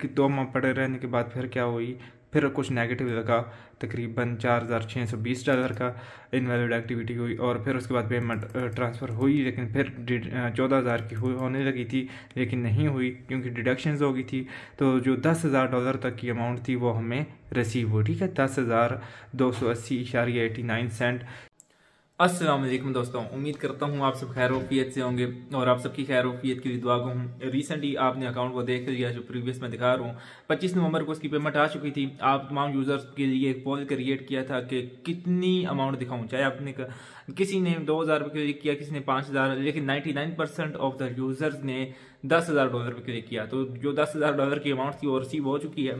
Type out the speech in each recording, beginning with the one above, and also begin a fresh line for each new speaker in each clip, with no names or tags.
कि दो माह पड़े रहने के बाद फिर क्या हुई फिर कुछ नेगेटिव लगा तकरीबन चार हज़ार छः सौ बीस डॉलर का इनवैलिड एक्टिविटी हुई और फिर उसके बाद पेमेंट ट्रांसफ़र हुई लेकिन फिर चौदह हज़ार की होने लगी थी लेकिन नहीं हुई क्योंकि डिडक्शंस हो गई थी तो जो दस हज़ार डॉलर तक की अमाउंट थी वो हमें रिसीव हुई ठीक है दस हज़ार दो सौ अस्सी इशारिया एटी नाइन सेंट असलम दोस्तों उम्मीद करता हूँ आप सब खैर वफीत से होंगे और आप सबकी खैर वफीत की दुआ को हूँ रिसेंटली आपने अकाउंट को देख लिया जो प्रीवियस में दिखा रहा हूँ 25 नवंबर को उसकी पेमेंट आ चुकी थी आप तमाम यूज़र्स के लिए एक पोल क्रिएट किया था कि कितनी अमाउंट दिखाऊँ चाहे आपने कर, किसी ने दो हज़ार रुपये क्लिक किया किसी ने पाँच हज़ार लेकिन ninety nine percent of the users ने दस हज़ार डॉलर पर क्लिक किया तो जो दस हज़ार डॉलर की अमाउंट थी वो रिसीव हो चुकी है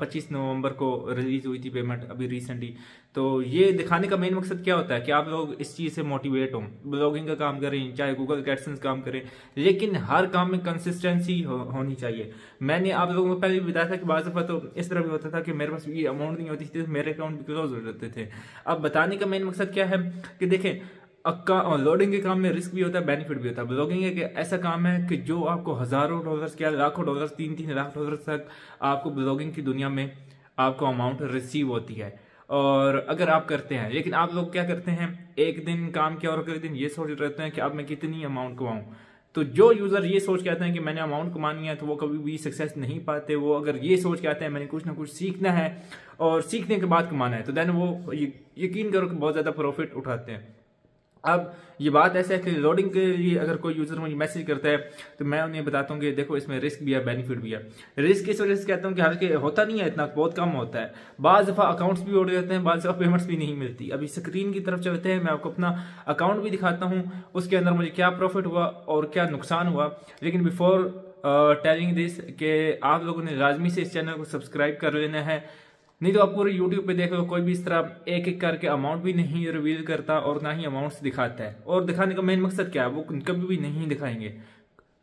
पच्चीस नवंबर को रिलीज़ हुई थी पेमेंट अभी रिसेंटली तो ये दिखाने का मेन मकसद क्या होता है कि आप लोग इस चीज़ से मोटिवेट हों ब्लॉगिंग का काम करें चाहे गूगल कैटसन काम करें लेकिन हर काम में कंसिस्टेंसी हो, होनी चाहिए मैंने आप लोगों को पहले भी बताया था कि बाज़ तो इस तरह भी होता था कि मेरे पास ये अमाउंट नहीं होती थी तो मेरे अकाउंट भी क्लोज हो जाते थे अब बताने का मेन मकसद क्या है कि देखें लोडिंग के काम में रिस्क भी होता है बेनिफिट भी होता है ब्लॉगिंग एक ऐसा काम है कि जो आपको हज़ारों डॉलर्स क्या लाखों डॉलर्स तीन तीन लाख डॉलर तक आपको ब्लॉगिंग की दुनिया में आपको अमाउंट रिसीव होती है और अगर आप करते हैं लेकिन आप लोग क्या करते हैं एक दिन काम किया और अगले दिन ये सोच रहते हैं कि अब मैं कितनी अमाउंट कमाऊं तो जो यूज़र ये सोच के आते हैं कि मैंने अमाउंट कमानी है तो वो कभी भी सक्सेस नहीं पाते वो अगर ये सोच के आते हैं मैंने कुछ ना कुछ सीखना है और सीखने के बाद कमाना है तो देन वो यकीन करो कि बहुत ज़्यादा प्रॉफिट उठाते हैं अब ये बात ऐसे है कि लोडिंग के लिए अगर कोई यूज़र मुझे मैसेज करता है तो मैं उन्हें बताता हूँ कि देखो इसमें रिस्क भी है बेनिफिट भी है रिस्क इस वजह से कहता हूँ कि हालांकि होता नहीं है इतना बहुत कम होता है बाज़ दफ़ा अकाउंट्स भी उड़ जाते हैं बाज़ दफ़ा पेमेंट्स भी नहीं मिलती अभी स्क्रीन की तरफ चलते हैं मैं आपको अपना अकाउंट भी दिखाता हूँ उसके अंदर मुझे क्या प्रॉफिट हुआ और क्या नुकसान हुआ लेकिन बिफोर टेलिंग दिस के आप लोगों ने लाजमी से इस चैनल को सब्सक्राइब कर लेना है नहीं तो आप पूरे यूट्यूब पे देख लो कोई भी इस तरह एक एक करके अमाउंट भी नहीं रिवील करता और ना ही अमाउंट्स दिखाता है और दिखाने का मेन मकसद क्या है वो कभी भी नहीं दिखाएंगे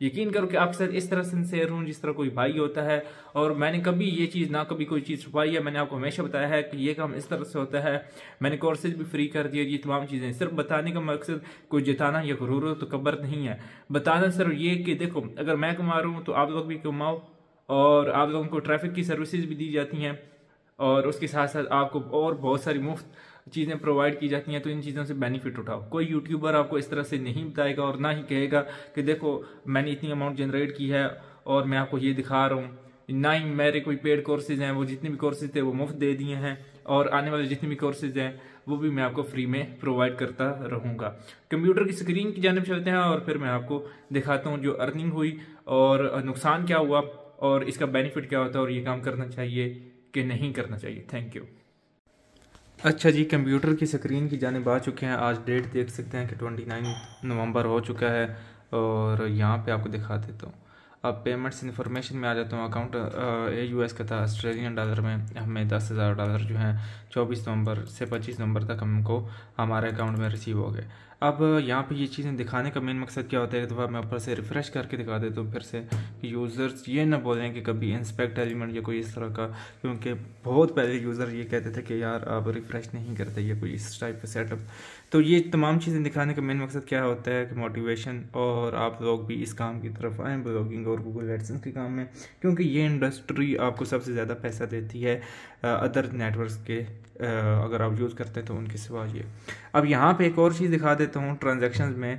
यकीन करो कि आपके साथ इस तरह सिंसेयर हूँ जिस तरह कोई भाई होता है और मैंने कभी ये चीज़ ना कभी कोई चीज़ छुपाई है मैंने आपको हमेशा बताया है कि ये काम इस तरह से होता है मैंने कोर्सेज भी फ्री कर दिए ये तमाम चीज़ें सिर्फ बताने का मकसद कोई जिताना या गुरूर तो तो नहीं है बताना सिर्फ ये कि देखो अगर मैं कमा रहा हूँ तो आप लोग भी कमाओ और आप लोगों को ट्रैफिक की सर्विसेज भी दी जाती हैं और उसके साथ साथ आपको और बहुत सारी मुफ्त चीज़ें प्रोवाइड की जाती हैं तो इन चीज़ों से बेनिफिट उठाओ कोई यूट्यूबर आपको इस तरह से नहीं बताएगा और ना ही कहेगा कि देखो मैंने इतनी अमाउंट जनरेट की है और मैं आपको ये दिखा रहा हूँ ना ही मेरे कोई पेड कोर्सेज हैं वो जितने भी कोर्सेज थे वो मुफ्त दे दिए हैं और आने वाले जितने भी कोर्सेज हैं वो भी मैं आपको फ्री में प्रोवाइड करता रहूँगा कंप्यूटर की स्क्रीन की जानब चलते हैं और फिर मैं आपको दिखाता हूँ जो अर्निंग हुई और नुकसान क्या हुआ और इसका बेनिफिट क्या होता है और ये काम करना चाहिए कि नहीं करना चाहिए थैंक यू अच्छा जी कंप्यूटर की स्क्रीन की जानब आ चुके हैं आज डेट देख सकते हैं कि ट्वेंटी नाइन नवंबर हो चुका है और यहाँ पे आपको दिखा देता हूँ अब पेमेंट्स इन्फॉर्मेशन में आ जाता हूँ अकाउंट ए यू एस का था ऑस्ट्रेलियन डॉलर में हमें दस हज़ार डॉलर जो हैं चौबीस नवंबर से पच्चीस नवंबर तक हमको हमारे अकाउंट में रिसीव हो गए अब यहाँ पे ये चीज़ें दिखाने का मेन मकसद क्या होता है एक दफ़ा मैं ऊपर से रिफ़्रेश करके दिखा देता तो हूँ फिर से यूज़र्स ये ना बोलें कि कभी इंस्पेक्ट एलिमेंट या कोई इस तरह का क्योंकि बहुत पहले यूज़र ये कहते थे कि यार आप रिफ़्रेश नहीं करते या कोई इस टाइप का सेटअप तो ये तमाम चीज़ें दिखाने का मेन मकसद क्या होता है कि मोटिवेशन और आप लोग भी इस काम की तरफ आएँ ब्लॉगिंग और गूगल एडसेंस के काम में क्योंकि ये इंडस्ट्री आपको सबसे ज़्यादा पैसा देती है अदर नेटवर्क के अगर आप यूज़ करते हैं तो उनके सिवा ये अब यहाँ पे एक और चीज़ दिखा देता हूँ ट्रांजेक्शन में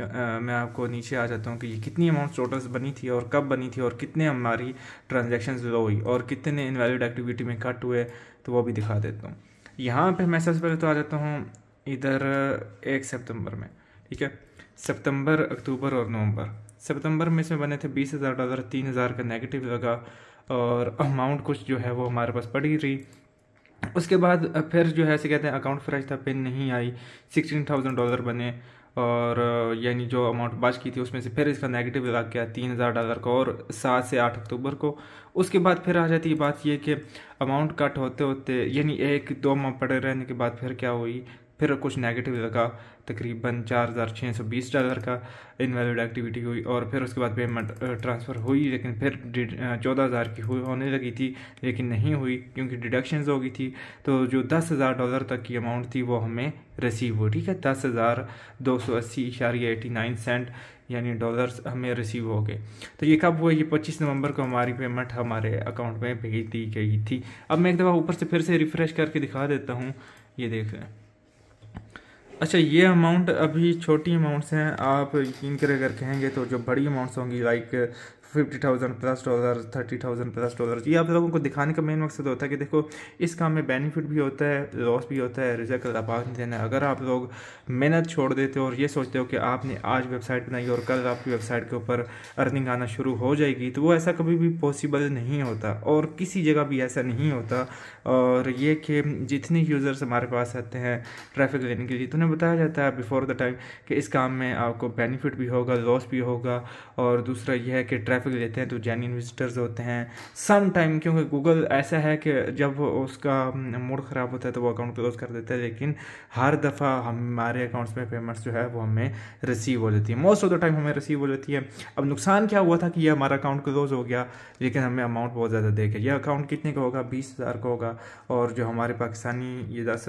आ, मैं आपको नीचे आ जाता हूँ कि ये कितनी अमाउंट टोटल्स बनी थी और कब बनी थी और कितने हमारी ट्रांजेक्शन लो हुई और कितने इनवैलिड एक्टिविटी में कट हुए तो वो भी दिखा देता हूँ यहाँ पे मैं सबसे पहले तो आ जाता हूँ इधर एक सितंबर में ठीक है सितंबर अक्टूबर और नवंबर सितंबर में इसमें बने थे बीस हज़ार डॉलर तीन हज़ार का नेगेटिव लगा और अमाउंट कुछ जो है वो हमारे पास पड़ी रही उसके बाद फिर जो है से कहते हैं अकाउंट फ्रेश था पिन नहीं आई सिक्सटीन थाउजेंड डॉलर बने और यानी जो अमाउंट बाज की थी उसमें से फिर इसका नेगेटिव लग गया तीन हज़ार डॉलर को और सात से आठ अक्टूबर को उसके बाद फिर आ जाती है बात ये कि अमाउंट कट होते होते यानी एक दो माह पड़े रहने के बाद फिर क्या हुई फिर कुछ नेगेटिव लगा तकरीबन चार हज़ार छः सौ बीस डॉलर का इनवैलिड एक्टिविटी हुई और फिर उसके बाद पेमेंट ट्रांसफ़र हुई लेकिन फिर चौदह हज़ार की होने लगी थी लेकिन नहीं हुई क्योंकि डिडक्शन हो गई थी तो जो दस हज़ार डॉलर तक की अमाउंट थी वो हमें रिसीव हुई ठीक है दस हज़ार दो सौ अस्सी इशारिया एटी नाइन सेंट यानी डॉलर्स हमें रिसीव हो गए तो ये कब हुआ ये 25 नवंबर को हमारी पेमेंट हमारे अकाउंट में भेज दी गई थी अब मैं एक दफ़ा ऊपर से फिर से रिफ़्रेश करके दिखा देता हूँ ये देख रहे हैं अच्छा ये अमाउंट अभी छोटी अमाउंट्स हैं आप यकीन करें अगर कहेंगे तो जो बड़ी अमाउंट्स होंगी like fifty thousand plus dollar thirty thousand plus dollar ये आप लोगों को दिखाने का मेन मकसद होता है कि देखो इस काम में बेनिफिट भी होता है लॉस भी होता है रिजल्ट आप नहीं देना अगर आप लोग मेहनत छोड़ देते हो और ये सोचते हो कि आपने आज वेबसाइट बनाई और कल आपकी वेबसाइट के ऊपर अर्निंग आना शुरू हो जाएगी तो वो ऐसा कभी भी पॉसिबल नहीं होता और किसी जगह भी ऐसा नहीं होता और ये कि जितने यूज़र्स हमारे पास आते हैं ट्रैफिक लेने के लिए तो उन्हें बताया जाता है बिफोर द टाइम कि इस काम में आपको बेनिफिट भी होगा लॉस भी होगा और दूसरा यह है कि ट्रैफिक ट्रैफिक लेते हैं तो जैन इन्वेस्टर्स होते हैं सम टाइम क्योंकि गूगल ऐसा है कि जब उसका मूड ख़राब होता है तो वो अकाउंट क्लोज कर देता है लेकिन हर दफ़ा हमारे अकाउंट्स में पेमेंट्स जो है वो हमें रिसीव हो जाती है मोस्ट ऑफ द टाइम हमें रिसीव हो जाती है अब नुकसान क्या हुआ था कि ये हमारा अकाउंट क्लोज हो गया लेकिन हमें अमाउंट बहुत ज़्यादा देखे यह अकाउंट कितने का होगा बीस हज़ार का होगा और जो हमारे पाकिस्तानी ये दस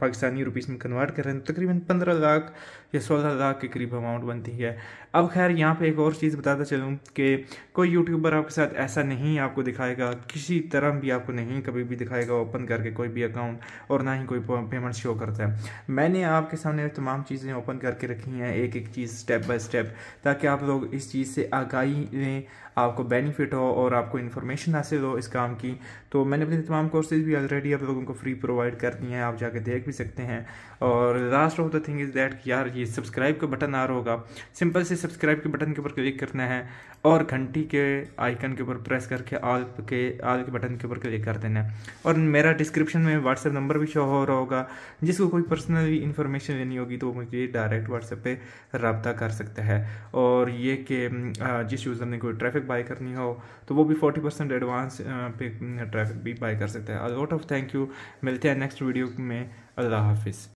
पाकिस्तानी रुपीज़ में कन्वर्ट कर रहे हैं तो तकरीबन पंद्रह लाख या सोलह लाख के करीब अमाउंट बनती है अब खैर यहाँ पे एक और चीज़ बताता चलूँ कि कोई यूट्यूबर आपके साथ ऐसा नहीं आपको दिखाएगा किसी तरह भी आपको नहीं कभी भी दिखाएगा ओपन करके कोई भी अकाउंट और ना ही कोई पेमेंट शो करता है मैंने आपके सामने तमाम चीज़ें ओपन करके रखी हैं एक एक चीज़ स्टेप बाय स्टेप ताकि आप लोग इस चीज़ से आगाही लें आपको बेनिफिट हो और आपको इन्फॉर्मेशन हासिल हो इस काम की तो मैंने अपने तमाम कोर्सेज भी ऑलरेडी आप लोगों को फ्री प्रोवाइड कर दी हैं आप जाके देख भी सकते हैं और last of the thing is that यार ये सब्सक्राइब का बटन आ रहा होगा सिंपल से सब्सक्राइब के बटन के ऊपर क्लिक करना है और ऊपर घंटी के आइकन के ऊपर प्रेस करके आल के आल के बटन के ऊपर क्लिक कर देना है और मेरा डिस्क्रिप्शन में व्हाट्सएप नंबर भी शो हो रहा होगा जिसको कोई पर्सनली इन्फॉर्मेशन लेनी होगी तो वो मुझे डायरेक्ट व्हाट्सएप पे रबता कर सकता है और ये कि जिस यूज़र ने कोई ट्रैफिक बाई करनी हो तो वो भी फोर्टी परसेंट एडवांस पे ट्रैफिक भी बाई कर सकते हैं अलॉट ऑफ थैंक यू मिलते हैं नेक्स्ट वीडियो में अल्लाह हाफिज़